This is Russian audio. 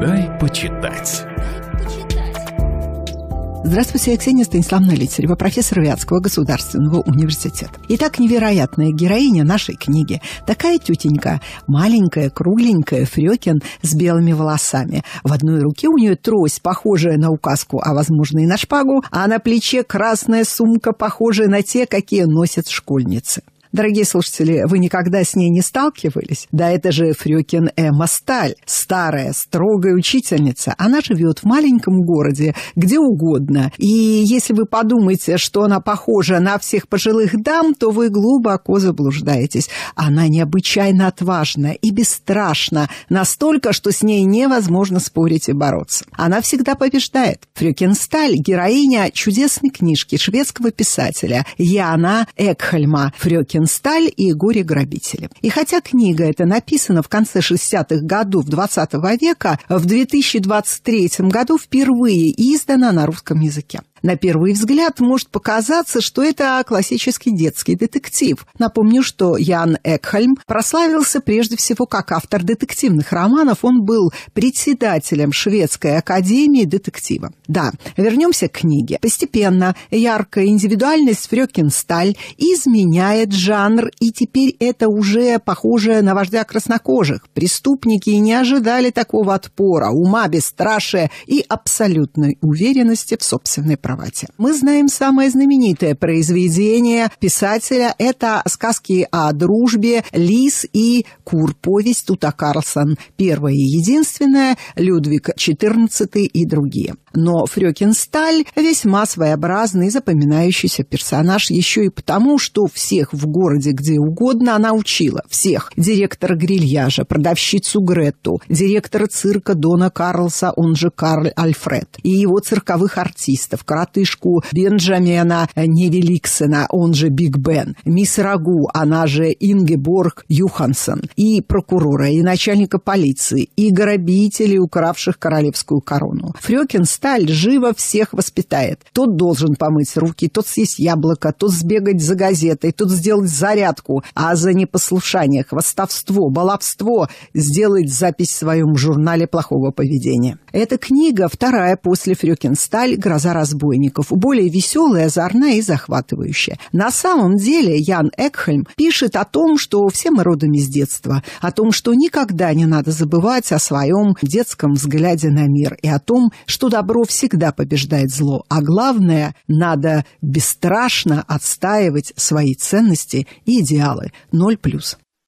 Дай почитать. Здравствуйте, я Ксения Станиславовна Лицарева, профессор Вятского государственного университета. Итак, невероятная героиня нашей книги. Такая тетенька, маленькая, кругленькая, фрёкин с белыми волосами. В одной руке у нее трость, похожая на указку, а, возможно, и на шпагу, а на плече красная сумка, похожая на те, какие носят школьницы. Дорогие слушатели, вы никогда с ней не сталкивались? Да это же Фрюкин Эмма Сталь, старая, строгая учительница. Она живет в маленьком городе, где угодно. И если вы подумаете, что она похожа на всех пожилых дам, то вы глубоко заблуждаетесь. Она необычайно отважна и бесстрашна, настолько, что с ней невозможно спорить и бороться. Она всегда побеждает. Фрюкин Сталь – героиня чудесной книжки шведского писателя Яна Экхальма «Фрюкин Сталь и горе-грабители». И хотя книга эта написана в конце 60-х годов XX -го века, в 2023 году впервые издана на русском языке. На первый взгляд может показаться, что это классический детский детектив. Напомню, что Ян Экхальм прославился прежде всего как автор детективных романов. Он был председателем Шведской академии детектива. Да, вернемся к книге. Постепенно яркая индивидуальность Фрёкинсталь изменяет жанр, и теперь это уже похоже на вождя краснокожих. Преступники не ожидали такого отпора, ума, бесстрашия и абсолютной уверенности в собственной правоте кровати. Мы знаем самое знаменитое произведение писателя. Это сказки о дружбе «Лис и кур». Повесть Тута Карлсон. Первая и единственная, Людвиг XIV и другие. Но Фрёкинсталь весьма своеобразный, запоминающийся персонаж еще и потому, что всех в городе где угодно она учила. Всех. Директора грильяжа, продавщицу Гретту, директора цирка Дона Карлса, он же Карл Альфред, и его цирковых артистов, коротышку Бенджамина Невеликсена, он же Биг Бен, мисс Рагу, она же Ингеборг Юхансон, и прокурора, и начальника полиции, и грабителей, укравших королевскую корону. Сталь живо всех воспитает. Тот должен помыть руки, тот съесть яблоко, тот сбегать за газетой, тот сделать зарядку, а за непослушание, хвостовство, баловство сделать запись в своем журнале плохого поведения. Эта книга, вторая после Сталь «Гроза разбойников», покойников, более веселая, озорная и захватывающая. На самом деле Ян Экхельм пишет о том, что все мы родами с детства, о том, что никогда не надо забывать о своем детском взгляде на мир и о том, что добро всегда побеждает зло, а главное, надо бесстрашно отстаивать свои ценности и идеалы. Ноль плюс.